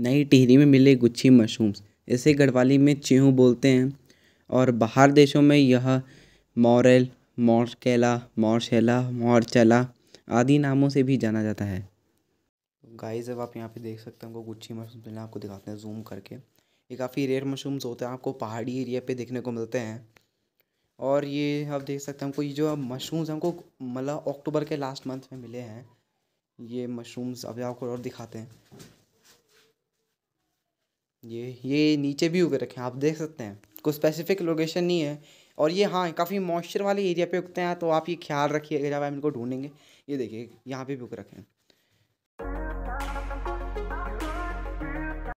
नई टिहरी में मिले गुच्छी मशरूम्स इसे गढ़वाली में चेहू बोलते हैं और बाहर देशों में यह मॉरेल मॉर्शकेला मॉर्शेला मॉर्चला आदि नामों से भी जाना जाता है गाइस तो अब आप यहाँ पे देख सकते हैं हमको गुच्छी मशरूम मिलना आपको दिखाते हैं जूम करके ये काफ़ी रेयर मशरूम्स होते हैं आपको पहाड़ी एरिया पे देखने को मिलते हैं और ये आप देख सकते हैं हमको ये जो मशरूम्स हमको मतलब अक्टूबर के लास्ट मंथ में मिले हैं ये मशरूम्स अभी आपको और दिखाते हैं ये ये नीचे भी उग रखे हैं आप देख सकते हैं कोई स्पेसिफिक लोकेशन नहीं है और ये हाँ काफ़ी मॉइस्चर वाले एरिया पे उगते हैं तो आप ये ख्याल रखिएगा जब आप इनको ढूंढेंगे ये देखिए यहाँ पे भी उग रखे हैं